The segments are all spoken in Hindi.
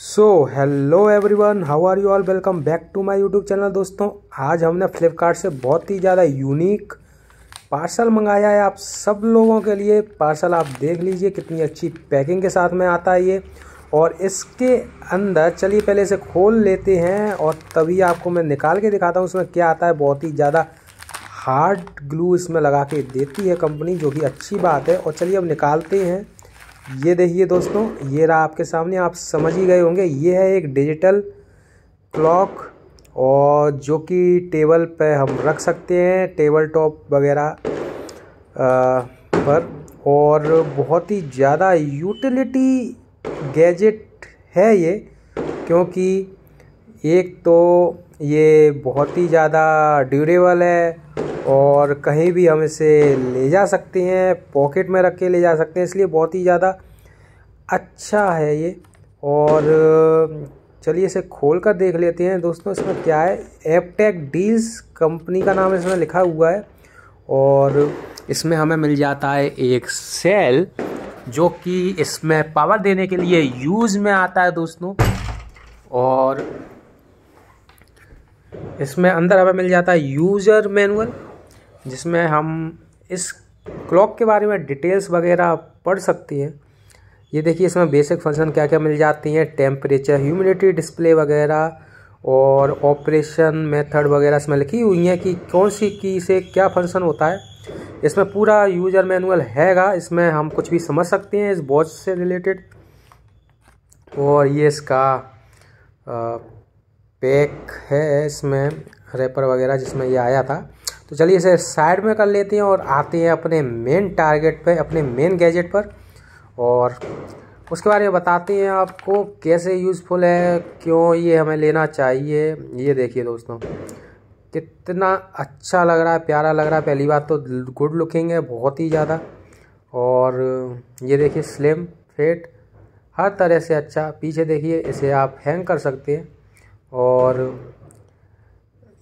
so hello one how are you all welcome back to my YouTube channel दोस्तों आज हमने फ्लिपकार्ट से बहुत ही ज़्यादा यूनिक पार्सल मंगाया है आप सब लोगों के लिए पार्सल आप देख लीजिए कितनी अच्छी पैकिंग के साथ में आता है ये और इसके अंदर चलिए पहले इसे खोल लेते हैं और तभी आपको मैं निकाल के दिखाता हूँ उसमें क्या आता है बहुत ही ज़्यादा हार्ड ग्लू इसमें लगा के देती है कंपनी जो कि अच्छी बात है और चलिए अब निकालते हैं ये देखिए दोस्तों ये रहा आपके सामने आप समझ ही गए होंगे ये है एक डिजिटल क्लॉक और जो कि टेबल पे हम रख सकते हैं टेबल टॉप वगैरह पर और बहुत ही ज़्यादा यूटिलिटी गैजेट है ये क्योंकि एक तो ये बहुत ही ज़्यादा ड्यूरेबल है और कहीं भी हम इसे ले जा सकते हैं पॉकेट में रख के ले जा सकते हैं इसलिए बहुत ही ज़्यादा अच्छा है ये और चलिए इसे खोल कर देख लेते हैं दोस्तों इसमें क्या है एपटेक डील्स कंपनी का नाम इसमें लिखा हुआ है और इसमें हमें मिल जाता है एक सेल जो कि इसमें पावर देने के लिए यूज़ में आता है दोस्तों और इसमें अंदर हमें मिल जाता है यूज़र मैनुअल जिसमें हम इस क्लॉक के बारे में डिटेल्स वगैरह पढ़ सकती हैं ये देखिए इसमें बेसिक फंक्शन क्या क्या मिल जाती हैं टेम्परेचर ह्यूमिडिटी डिस्प्ले वगैरह और ऑपरेशन मेथड वगैरह इसमें लिखी हुई हैं कि कौन सी की से क्या फंक्शन होता है इसमें पूरा यूजर मैनुअल हैगा इसमें हम कुछ भी समझ सकते हैं इस वॉच से रिलेटेड और ये इसका पैक है इसमें रेपर वगैरह जिसमें ये आया था तो चलिए इसे साइड में कर लेते हैं और आते हैं अपने मेन टारगेट पे अपने मेन गैजेट पर और उसके बारे में बताते हैं आपको कैसे यूज़फुल है क्यों ये हमें लेना चाहिए ये देखिए दोस्तों कितना अच्छा लग रहा है प्यारा लग रहा है पहली बात तो गुड लुकिंग है बहुत ही ज़्यादा और ये देखिए स्लिम फेट हर तरह से अच्छा पीछे देखिए इसे आप हैंग कर सकते हैं और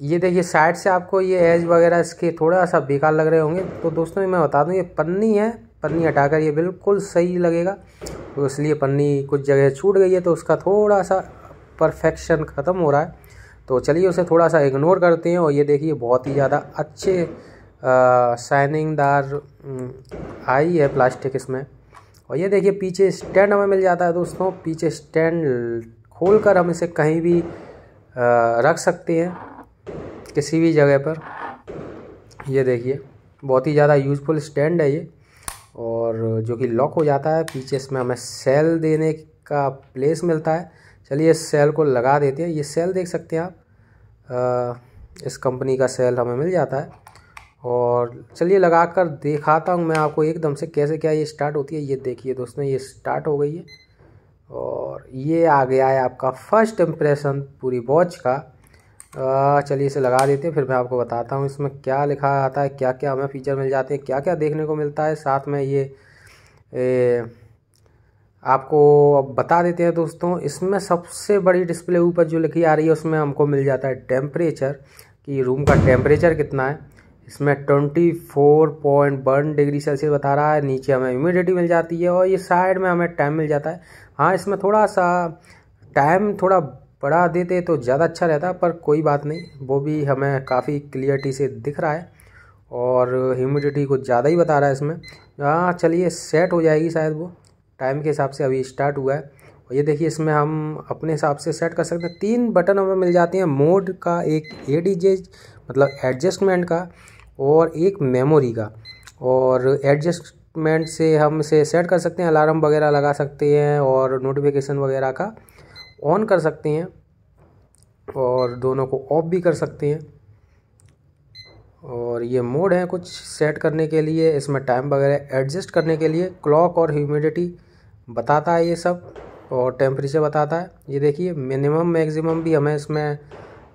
ये देखिए साइड से आपको ये एज वगैरह इसके थोड़ा सा बेकार लग रहे होंगे तो दोस्तों मैं बता दूँ ये पन्नी है पन्नी हटाकर ये बिल्कुल सही लगेगा तो इसलिए पन्नी कुछ जगह छूट गई है तो उसका थोड़ा सा परफेक्शन ख़त्म हो रहा है तो चलिए उसे थोड़ा सा इग्नोर करते हैं और ये देखिए बहुत ही ज़्यादा अच्छे शाइनिंगदार आई है प्लास्टिक इसमें और ये देखिए पीछे स्टैंड हमें मिल जाता है दोस्तों पीछे स्टैंड खोल कर हम इसे कहीं भी आ, रख सकते हैं किसी भी जगह पर ये देखिए बहुत ही ज़्यादा यूज़फुल स्टैंड है ये और जो कि लॉक हो जाता है पीछे इसमें हमें सेल देने का प्लेस मिलता है चलिए इस सेल को लगा देते हैं ये सेल देख सकते हैं आप इस कंपनी का सेल हमें मिल जाता है और चलिए लगा कर दिखाता हूँ मैं आपको एकदम से कैसे क्या ये स्टार्ट होती है ये देखिए दोस्तों ये स्टार्ट हो गई है और ये आ गया है आपका फर्स्ट इम्प्रेशन पूरी वॉच का चलिए इसे लगा देते हैं फिर मैं आपको बताता हूँ इसमें क्या लिखा आता है क्या क्या हमें फीचर मिल जाते हैं क्या क्या देखने को मिलता है साथ में ये ए, आपको अब बता देते हैं दोस्तों इसमें सबसे बड़ी डिस्प्ले ऊपर जो लिखी आ रही है उसमें हमको मिल जाता है टेम्परेचर कि रूम का टेम्परेचर कितना है इसमें twenty four point one degree Celsius बता रहा है नीचे हमें ह्यूमिडिटी मिल जाती है और ये साइड में हमें टाइम मिल जाता है हाँ इसमें थोड़ा सा टाइम थोड़ा पढ़ा देते तो ज़्यादा अच्छा रहता पर कोई बात नहीं वो भी हमें काफ़ी क्लियरिटी से दिख रहा है और ह्यूमिडिटी को ज़्यादा ही बता रहा है इसमें हाँ चलिए सेट हो जाएगी शायद वो टाइम के हिसाब से अभी स्टार्ट हुआ है और ये देखिए इसमें हम अपने हिसाब से सेट कर सकते हैं तीन बटन हमें मिल जाते हैं मोड का एक ए मतलब एडजस्टमेंट का और एक मेमोरी का और एडजस्टमेंट से हम इसे सेट कर सकते हैं अलार्म वगैरह लगा सकते हैं और नोटिफिकेशन वगैरह का ऑन कर सकते हैं और दोनों को ऑफ भी कर सकते हैं और ये मोड है कुछ सेट करने के लिए इसमें टाइम वगैरह एडजस्ट करने के लिए क्लॉक और ह्यूमिडिटी बताता है ये सब और टेम्परेचर बताता है ये देखिए मिनिमम मैक्सिमम भी हमें इसमें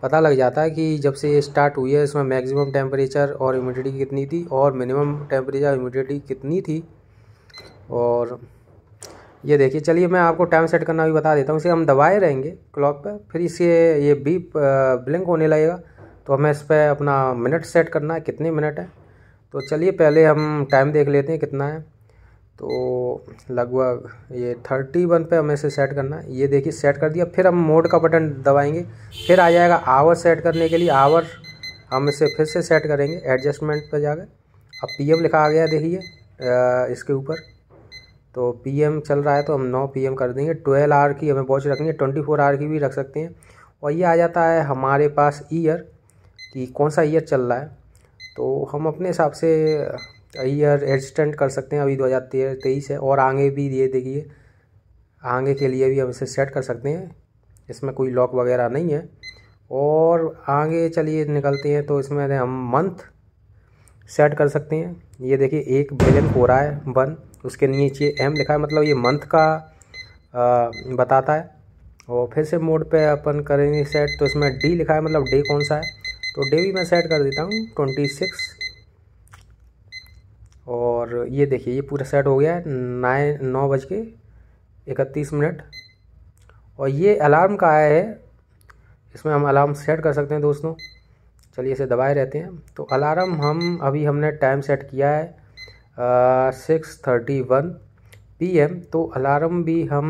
पता लग जाता है कि जब से ये स्टार्ट हुई है इसमें मैक्सिमम टेम्परेचर और ह्यूमिडिटी कितनी थी और मिनिमम टेम्परेचर ह्यूमिडिटी कितनी थी और ये देखिए चलिए मैं आपको टाइम सेट करना भी बता देता हूँ इसे हम दबाए रहेंगे क्लॉक पर फिर इसे ये बीप ब्लिंक होने लगेगा तो हमें इस पर अपना मिनट सेट करना है कितने मिनट है तो चलिए पहले हम टाइम देख लेते हैं कितना है तो लगभग ये थर्टी वन पर हमें इसे सेट करना है ये देखिए सेट कर दिया फिर हम मोड का बटन दबाएंगे फिर आ जाएगा आवर सेट करने के लिए आवर हम इसे फिर से सेट करेंगे एडजस्टमेंट पर जाकर अब पीएम लिखा आ गया देखिए इसके ऊपर तो पीएम चल रहा है तो हम नौ पीएम कर देंगे ट्वेल्व आवर की हमें वॉच रखनी है ट्वेंटी फोर आवर की भी रख सकते हैं और ये आ जाता है हमारे पास ईयर कि कौन सा ईयर चल रहा है तो हम अपने हिसाब से ईयर एडजस्टेंट कर सकते हैं अभी दो हज़ार तेईस है और आगे भी ये देखिए आगे के लिए भी हम इसे सेट कर सकते हैं इसमें कोई लॉक वगैरह नहीं है और आगे चलिए निकलते हैं तो इसमें हम मंथ सेट कर सकते हैं ये देखिए एक बिलियन हो रहा है वन उसके नीचे एम लिखा है मतलब ये मंथ का आ, बताता है और फिर से मोड पे अपन करेंगे सेट तो इसमें डी लिखा है मतलब डे कौन सा है तो डे भी मैं सेट कर देता हूँ ट्वेंटी सिक्स और ये देखिए ये पूरा सेट हो गया है नाइन नौ बज के इकतीस मिनट और ये अलार्म का आया है इसमें हम अलार्म सेट कर सकते हैं दोस्तों चलिए इसे दबाए रहते हैं तो अलार्म हम अभी हमने टाइम सेट किया है six thirty one P M तो अलार्म भी हम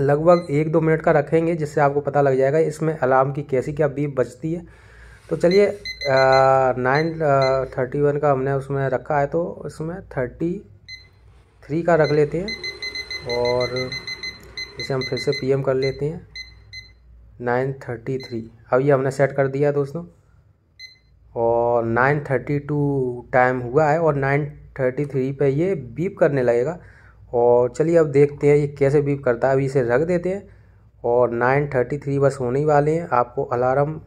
लगभग एक दो मिनट का रखेंगे जिससे आपको पता लग जाएगा इसमें अलार्म की कैसी क्या बीप बजती है तो चलिए नाइन थर्टी वन का हमने उसमें रखा है तो इसमें थर्टी थ्री का रख लेते हैं और इसे हम फिर से पीएम कर लेते हैं नाइन थर्टी थ्री अब ये हमने सेट कर दिया दोस्तों और नाइन थर्टी टू टाइम हुआ है और नाइन थर्टी थ्री पर ये बीप करने लगेगा और चलिए अब देखते हैं ये कैसे बीप करता है अभी इसे रख देते हैं और नाइन थर्टी थ्री बस होने ही वाले हैं आपको अलार्म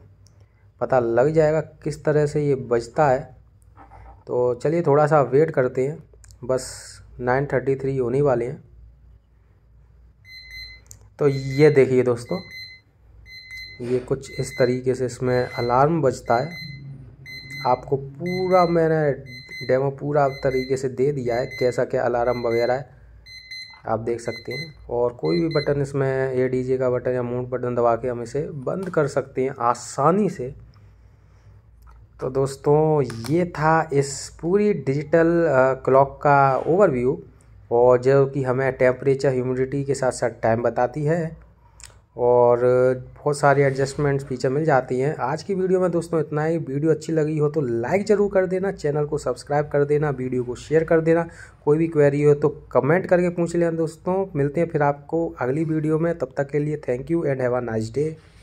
पता लग जाएगा किस तरह से ये बजता है तो चलिए थोड़ा सा वेट करते हैं बस नाइन थर्टी थ्री होने वाले हैं तो ये देखिए दोस्तों ये कुछ इस तरीके से इसमें अलार्म बजता है आपको पूरा मैंने डेमो पूरा तरीके से दे दिया है कैसा क्या अलार्म वगैरह है आप देख सकते हैं और कोई भी बटन इसमें ए डी जे का बटन या मूड बटन दबा के हम इसे बंद कर सकते हैं आसानी से तो दोस्तों ये था इस पूरी डिजिटल क्लॉक का ओवरव्यू और जो कि हमें टेम्परेचर ह्यूमिडिटी के साथ साथ टाइम बताती है और बहुत सारी एडजस्टमेंट्स फीचर मिल जाती हैं आज की वीडियो में दोस्तों इतना ही वीडियो अच्छी लगी हो तो लाइक ज़रूर कर देना चैनल को सब्सक्राइब कर देना वीडियो को शेयर कर देना कोई भी क्वेरी हो तो कमेंट करके पूछ लेना दोस्तों मिलते हैं फिर आपको अगली वीडियो में तब तक के लिए thank you and have a nice day